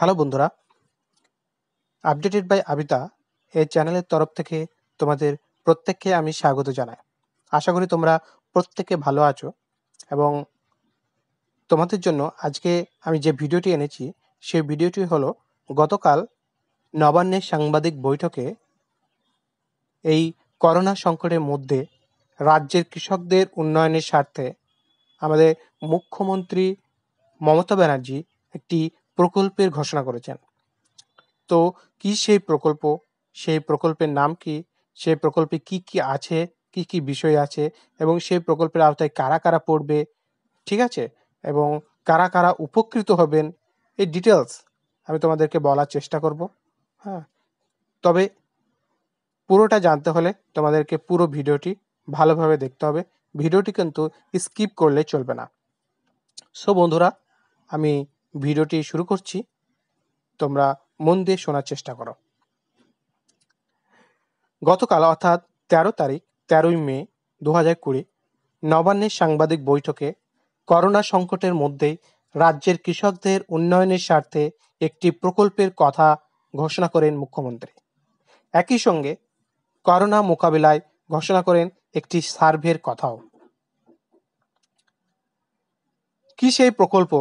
hello বন্ধুরা updated by আবিতা এই চ্যানেলের তরফ থেকে তোমাদের প্রত্যেককে আমি স্বাগত জানাই আশা করি তোমরা প্রত্যেকে ভালো আছো এবং তোমাদের জন্য আজকে আমি যে ভিডিওটি এনেছি সেই ভিডিওটি হলো গতকাল নবান্নের সাংবাদিক বৈঠকে এই করোনা সংকটের মধ্যে রাজ্যের কৃষকদের উন্নয়নের স্বার্থে আমাদের মুখ্যমন্ত্রী মমতা ব্যানার্জি একটি প্রকল্পের ঘোষণা করেছেন তো কি সেই প্রকল্প সেই প্রকল্পের নাম কি সেই প্রকল্পে কি কি আছে কি কি বিষয় আছে এবং সেই প্রকল্পের আওতায় কারা কারা পড়বে ঠিক আছে এবং কারা কারা উপকৃত হবেন এই ডিটেলস আমি তোমাদেরকে বলার চেষ্টা করব হ্যাঁ তবে পুরোটা জানতে হলে তোমাদেরকে পুরো ভিডিওটি ভালোভাবে দেখতে হবে ভিডিওটি কিন্তু স্কিপ করলে চলবে না সো বন্ধুরা আমি ভিডিওটি শুরু করছি তোমরা মন দিয়ে শোনার চেষ্টা করো গতকাল অর্থাৎ তেরো তারিখ তেরোই মে দু হাজার কুড়ি নবান্নের সাংবাদিক বৈঠকে করোনা সংকটের মধ্যেই রাজ্যের কৃষকদের উন্নয়নের স্বার্থে একটি প্রকল্পের কথা ঘোষণা করেন মুখ্যমন্ত্রী একই সঙ্গে করোনা মোকাবিলায় ঘোষণা করেন একটি সার্ভের কথাও কি সেই প্রকল্প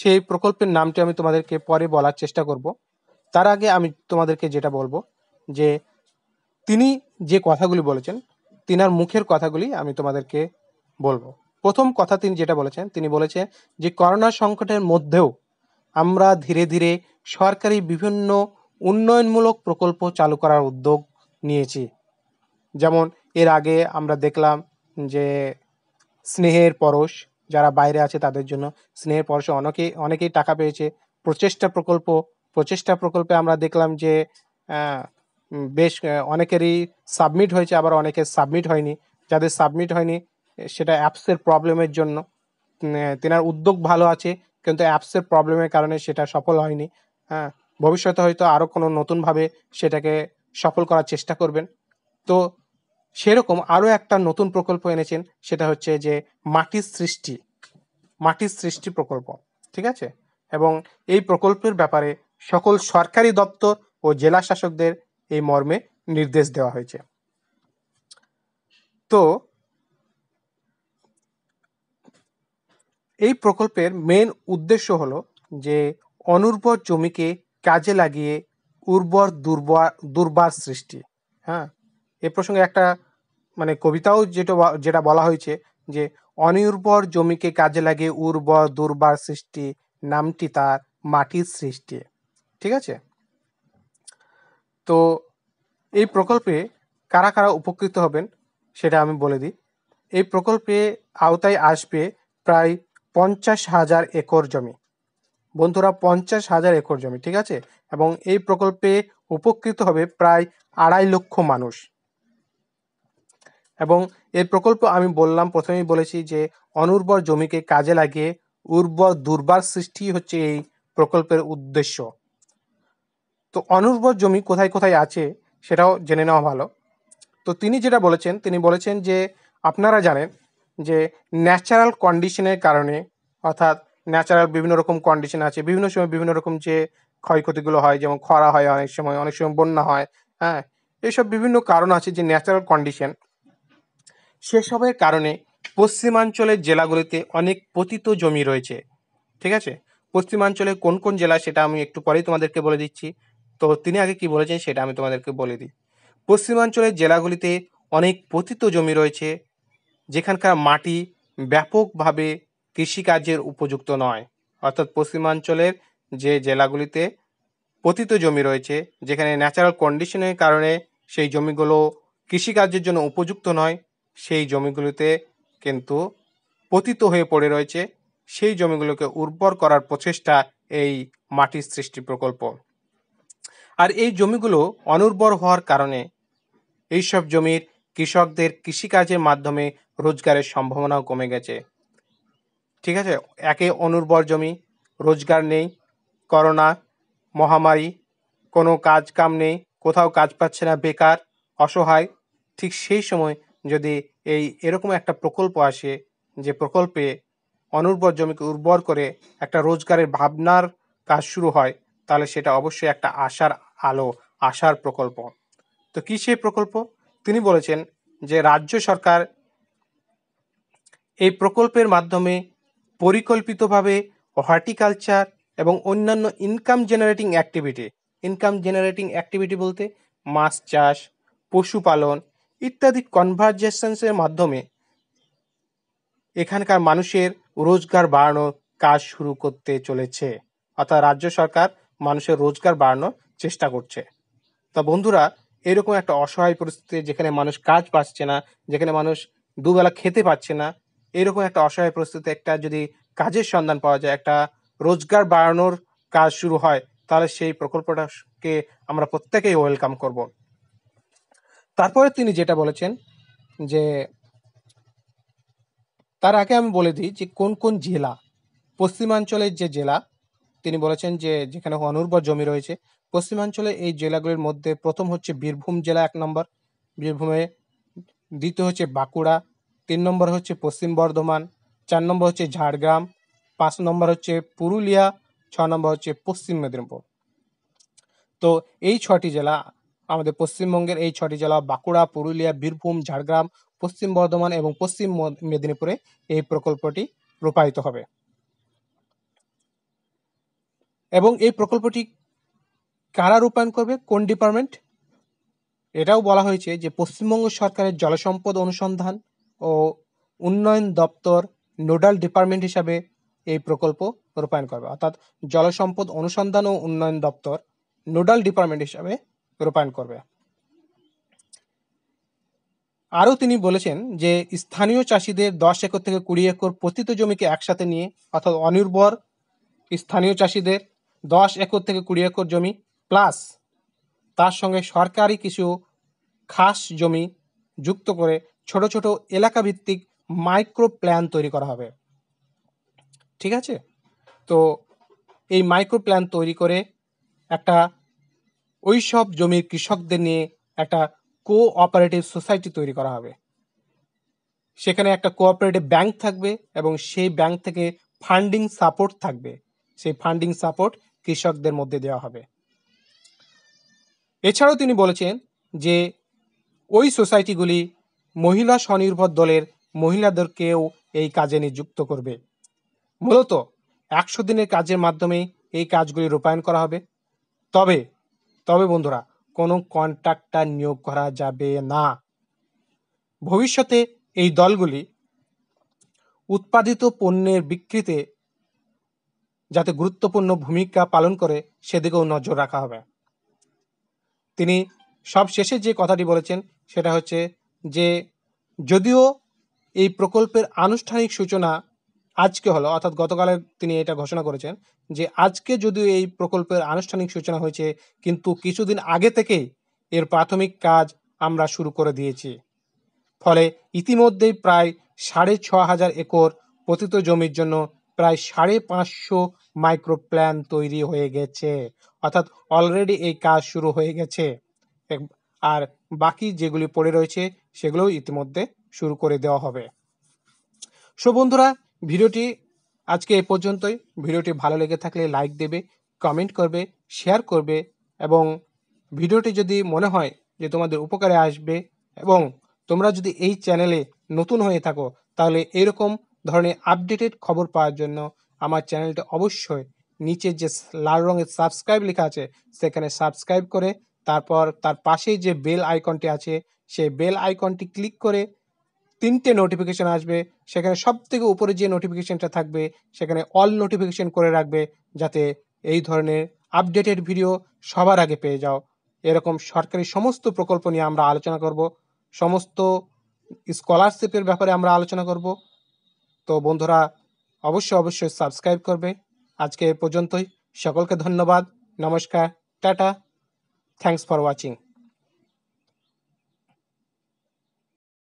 সেই প্রকল্পের নামটি আমি তোমাদেরকে পরে বলার চেষ্টা করব তার আগে আমি তোমাদেরকে যেটা বলবো যে তিনি যে কথাগুলি বলেছেন তিনার মুখের কথাগুলি আমি তোমাদেরকে বলবো প্রথম কথা তিনি যেটা বলেছেন তিনি বলেছেন যে করোনা সংকটের মধ্যেও আমরা ধীরে ধীরে সরকারি বিভিন্ন উন্নয়নমূলক প্রকল্প চালু করার উদ্যোগ নিয়েছি যেমন এর আগে আমরা দেখলাম যে স্নেহের পরশ যারা বাইরে আছে তাদের জন্য স্নেহের পরশে অনেকেই অনেকেই টাকা পেয়েছে প্রচেষ্টা প্রকল্প প্রচেষ্টা প্রকল্পে আমরা দেখলাম যে বেশ অনেকেরই সাবমিট হয়েছে আবার অনেকের সাবমিট হয়নি যাদের সাবমিট হয়নি সেটা অ্যাপসের প্রবলেমের জন্য তেনার উদ্যোগ ভালো আছে কিন্তু অ্যাপসের প্রবলেমের কারণে সেটা সফল হয়নি হ্যাঁ ভবিষ্যতে হয়তো আরও কোনো নতুনভাবে সেটাকে সফল করার চেষ্টা করবেন তো সেরকম আরও একটা নতুন প্রকল্প এনেছেন সেটা হচ্ছে যে মাটির সৃষ্টি মাটির সৃষ্টি প্রকল্প ঠিক আছে এবং এই প্রকল্পের ব্যাপারে সকল সরকারি দপ্তর ও জেলা শাসকদের এই মর্মে নির্দেশ দেওয়া হয়েছে তো এই প্রকল্পের মেন উদ্দেশ্য হল যে অনুর্বর জমিকে কাজে লাগিয়ে উর্বর দুর্বার দুর্বার সৃষ্টি হ্যাঁ এ প্রসঙ্গে একটা মানে কবিতাও যেটা যেটা বলা হয়েছে যে অনির্ভর জমিকে কাজে লাগে উর্বর দুর্বার সৃষ্টি নামটি তার মাটির সৃষ্টি ঠিক আছে তো এই প্রকল্পে কারা কারা উপকৃত হবেন সেটা আমি বলে দিই এই প্রকল্পে আওতায় আসবে প্রায় পঞ্চাশ হাজার একর জমি বন্ধুরা পঞ্চাশ হাজার একর জমি ঠিক আছে এবং এই প্রকল্পে উপকৃত হবে প্রায় আড়াই লক্ষ মানুষ এবং এর প্রকল্প আমি বললাম প্রথমেই বলেছি যে অনুর্বর জমিকে কাজে লাগিয়ে উর্বর দুর্বার সৃষ্টি হচ্ছে এই প্রকল্পের উদ্দেশ্য তো অনুর্বর জমি কোথায় কোথায় আছে সেটাও জেনে নেওয়া ভালো তো তিনি যেটা বলেছেন তিনি বলেছেন যে আপনারা জানেন যে ন্যাচারাল কন্ডিশনের কারণে অর্থাৎ ন্যাচারাল বিভিন্ন রকম কন্ডিশন আছে বিভিন্ন সময় বিভিন্ন রকম যে ক্ষয়ক্ষতিগুলো হয় যেমন খরা হয় অনেক সময় অনেক সময় বন্যা হয় হ্যাঁ এইসব বিভিন্ন কারণ আছে যে ন্যাচারাল কন্ডিশন সেসবের কারণে পশ্চিমাঞ্চলের জেলাগুলিতে অনেক পতিত জমি রয়েছে ঠিক আছে পশ্চিমাঞ্চলে কোন কোন জেলা সেটা আমি একটু পরেই তোমাদেরকে বলে দিচ্ছি তো তিনি আগে কি বলেছেন সেটা আমি তোমাদেরকে বলে দিই পশ্চিমাঞ্চলের জেলাগুলিতে অনেক পতিত জমি রয়েছে যেখানকার মাটি ব্যাপকভাবে কৃষিকাজের উপযুক্ত নয় অর্থাৎ পশ্চিমাঞ্চলের যে জেলাগুলিতে পতিত জমি রয়েছে যেখানে ন্যাচারাল কন্ডিশনের কারণে সেই জমিগুলো কৃষিকাজের জন্য উপযুক্ত নয় সেই জমিগুলিতে কিন্তু পতিত হয়ে পড়ে রয়েছে সেই জমিগুলোকে উর্বর করার প্রচেষ্টা এই মাটি সৃষ্টি প্রকল্প আর এই জমিগুলো অনুর্বর হওয়ার কারণে এইসব জমির কৃষকদের কৃষিকাজের মাধ্যমে রোজগারের সম্ভাবনাও কমে গেছে ঠিক আছে একে অনুর্বর জমি রোজগার নেই করোনা মহামারী কোনো কাজ কাম নেই কোথাও কাজ পাচ্ছে না বেকার অসহায় ঠিক সেই সময় যদি এই এরকম একটা প্রকল্প আসে যে প্রকল্পে অনুর্বর জমিকে উর্বর করে একটা রোজগারের ভাবনার কাজ শুরু হয় তাহলে সেটা অবশ্যই একটা আশার আলো আশার প্রকল্প তো কী সেই প্রকল্প তিনি বলেছেন যে রাজ্য সরকার এই প্রকল্পের মাধ্যমে পরিকল্পিতভাবে হর্টিকালচার এবং অন্যান্য income generating activity income generating activity বলতে মাছ চাষ পশুপালন ইত্যাদি কনভারজেশনসের মাধ্যমে এখানকার মানুষের রোজগার বাড়ানোর কাজ শুরু করতে চলেছে অর্থাৎ রাজ্য সরকার মানুষের রোজগার বাড়ানোর চেষ্টা করছে তা বন্ধুরা এরকম একটা অসহায় পরিস্থিতি যেখানে মানুষ কাজ পাচ্ছে না যেখানে মানুষ দুবেলা খেতে পাচ্ছে না এরকম একটা অসহায় পরিস্থিতিতে একটা যদি কাজের সন্ধান পাওয়া যায় একটা রোজগার বাড়ানোর কাজ শুরু হয় তাহলে সেই প্রকল্পটাকে আমরা প্রত্যেকেই ওয়েলকাম করব তারপরে তিনি যেটা বলেছেন যে তার আগে আমি বলে দিই যে কোন কোন জেলা পশ্চিমাঞ্চলের যে জেলা তিনি বলেছেন যে যেখানে অনুর্বর জমি রয়েছে পশ্চিমাঞ্চলে এই জেলাগুলির মধ্যে প্রথম হচ্ছে বীরভূম জেলা এক নম্বর বীরভূমে দ্বিতীয় হচ্ছে বাঁকুড়া তিন নম্বর হচ্ছে পশ্চিম বর্ধমান চার নম্বর হচ্ছে ঝাড়গ্রাম পাঁচ নম্বর হচ্ছে পুরুলিয়া ছ নম্বর হচ্ছে পশ্চিম মেদিনীপুর তো এই ছটি জেলা আমাদের পশ্চিমবঙ্গের এই ছটি জেলা বাঁকুড়া পুরুলিয়া বীরভূম ঝাড়গ্রাম পশ্চিম বর্ধমান এবং পশ্চিম মেদিনীপুরে এই প্রকল্পটি রূপায়িত হবে এবং এই প্রকল্পটি কারা রূপায়ণ করবে কোন ডিপার্টমেন্ট এটাও বলা হয়েছে যে পশ্চিমবঙ্গ সরকারের জলসম্পদ অনুসন্ধান ও উন্নয়ন দপ্তর নোডাল ডিপার্টমেন্ট হিসাবে এই প্রকল্প রূপায়ণ করবে অর্থাৎ জলসম্পদ অনুসন্ধান ও উন্নয়ন দপ্তর নোডাল ডিপার্টমেন্ট হিসাবে রূপায়ণ করবে আরও তিনি বলেছেন যে স্থানীয় চাষিদের দশ একর থেকে কুড়ি একর পতিত জমিকে একসাথে নিয়ে অর্থাৎ অনির্ভর স্থানীয় চাষিদের দশ একর থেকে কুড়ি একর জমি প্লাস তার সঙ্গে সরকারি কিছু খাস জমি যুক্ত করে ছোট ছোট এলাকা ভিত্তিক মাইক্রো প্ল্যান তৈরি করা হবে ঠিক আছে তো এই মাইক্রো প্ল্যান তৈরি করে একটা ওই সব জমির কৃষকদের নিয়ে একটা কোঅপারেটিভ সোসাইটি তৈরি করা হবে সেখানে একটা কোঅপারেটিভ ব্যাংক থাকবে এবং সেই ব্যাংক থেকে ফান্ডিং সাপোর্ট থাকবে সেই ফান্ডিং সাপোর্ট কৃষকদের মধ্যে দেওয়া হবে এছাড়াও তিনি বলেছেন যে ওই সোসাইটিগুলি মহিলা স্বনির্ভর দলের মহিলাদেরকেও এই কাজে নিযুক্ত করবে মূলত একশো দিনের কাজের মাধ্যমে এই কাজগুলি রূপায়ণ করা হবে তবে তবে বন্ধুরা কোনো কন্ট্রাক্টর নিয়োগ করা যাবে না ভবিষ্যতে এই দলগুলি উৎপাদিত পণ্যের বিক্রিতে যাতে গুরুত্বপূর্ণ ভূমিকা পালন করে সেদিকেও নজর রাখা হবে তিনি সব শেষে যে কথাটি বলেছেন সেটা হচ্ছে যে যদিও এই প্রকল্পের আনুষ্ঠানিক সূচনা আজকে হলো অর্থাৎ গতকালে তিনি এটা ঘোষণা করেছেন যে আজকে যদিও এই প্রকল্পের আনুষ্ঠানিক সূচনা হয়েছে কিন্তু কিছুদিন আগে থেকেই এর প্রাথমিক কাজ আমরা শুরু করে দিয়েছি ফলে ইতিমধ্যেই প্রায় সাড়ে ছ হাজার একর পতিত জমির জন্য প্রায় সাড়ে পাঁচশো মাইক্রো প্ল্যান তৈরি হয়ে গেছে অর্থাৎ অলরেডি এই কাজ শুরু হয়ে গেছে আর বাকি যেগুলি পড়ে রয়েছে সেগুলোও ইতিমধ্যে শুরু করে দেওয়া হবে সো বন্ধুরা ভিডিওটি আজকে এ পর্যন্তই ভিডিওটি ভালো লেগে থাকলে লাইক দেবে কমেন্ট করবে শেয়ার করবে এবং ভিডিওটি যদি মনে হয় যে তোমাদের উপকারে আসবে এবং তোমরা যদি এই চ্যানেলে নতুন হয়ে থাকো তাহলে এরকম ধরনের আপডেটেড খবর পাওয়ার জন্য আমার চ্যানেলটি অবশ্যই নিচে যে লাল রঙের সাবস্ক্রাইব লেখা আছে সেখানে সাবস্ক্রাইব করে তারপর তার পাশে যে বেল আইকনটি আছে সেই বেল আইকনটি ক্লিক করে তিনটে নোটিফিকেশান আসবে সেখানে সব থেকে উপরে যে নোটিফিকেশানটা থাকবে সেখানে অল নোটিফিকেশান করে রাখবে যাতে এই ধরনের আপডেটেড ভিডিও সবার আগে পেয়ে যাও এরকম সরকারি সমস্ত প্রকল্প নিয়ে আমরা আলোচনা করব সমস্ত স্কলারশিপের ব্যাপারে আমরা আলোচনা করব তো বন্ধুরা অবশ্যই অবশ্যই সাবস্ক্রাইব করবে আজকে এ পর্যন্তই সকলকে ধন্যবাদ নমস্কার টাটা থ্যাংকস ফর ওয়াচিং